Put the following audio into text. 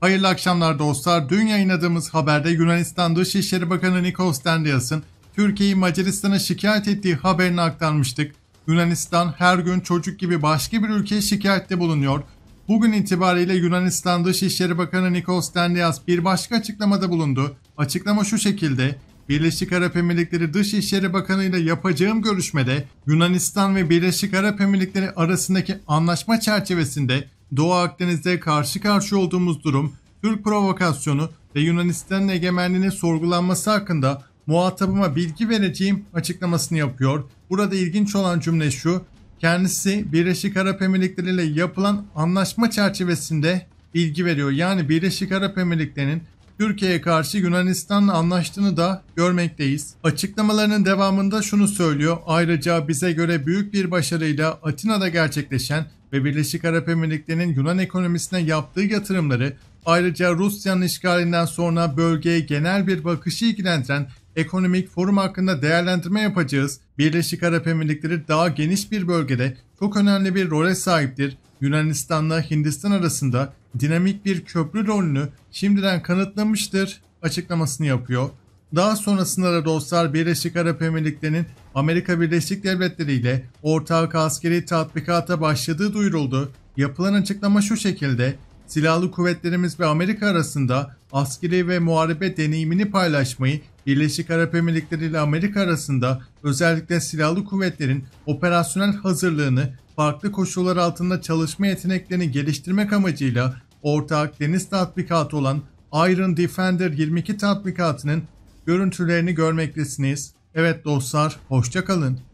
Hayırlı akşamlar dostlar. Dün yayınladığımız haberde Yunanistan Dışişleri Bakanı Nikos Dendias'ın Türkiye'yi Macaristan'a şikayet ettiği haberini aktarmıştık. Yunanistan her gün çocuk gibi başka bir ülkeye şikayette bulunuyor. Bugün itibariyle Yunanistan Dışişleri Bakanı Nikos Dendias bir başka açıklamada bulundu. Açıklama şu şekilde. Birleşik Arap Emirlikleri Dışişleri Bakanı ile yapacağım görüşmede Yunanistan ve Birleşik Arap Emirlikleri arasındaki anlaşma çerçevesinde Doğu Akdeniz'de karşı karşıya olduğumuz durum, Türk provokasyonu ve Yunanistan'ın egemenliğinin sorgulanması hakkında muhatabıma bilgi vereceğim açıklamasını yapıyor. Burada ilginç olan cümle şu, kendisi Birleşik Arap Emirlikleri ile yapılan anlaşma çerçevesinde bilgi veriyor. Yani Birleşik Arap Emirlikleri'nin Türkiye'ye karşı Yunanistan'la anlaştığını da görmekteyiz. Açıklamalarının devamında şunu söylüyor. Ayrıca bize göre büyük bir başarıyla Atina'da gerçekleşen ve Birleşik Arap Emirlikleri'nin Yunan ekonomisine yaptığı yatırımları ayrıca Rusya'nın işgalinden sonra bölgeye genel bir bakışı ilgilendiren ekonomik forum hakkında değerlendirme yapacağız. Birleşik Arap Emirlikleri daha geniş bir bölgede çok önemli bir role sahiptir. Yunanistan'la Hindistan arasında dinamik bir köprü rolünü şimdiden kanıtlamıştır açıklamasını yapıyor. Daha sonrasında da dostlar Birleşik Arap Emirlikleri'nin Amerika Birleşik Devletleri ile ortak askeri tatbikata başladığı duyuruldu. Yapılan açıklama şu şekilde, silahlı kuvvetlerimiz ve Amerika arasında askeri ve muharebe deneyimini paylaşmayı, Birleşik Arap Emirlikleri ile Amerika arasında özellikle silahlı kuvvetlerin operasyonel hazırlığını farklı koşullar altında çalışma yeteneklerini geliştirmek amacıyla ortak deniz tatbikatı olan Iron Defender 22 tatbikatının görüntülerini görmektesiniz. Evet dostlar hoşça kalın.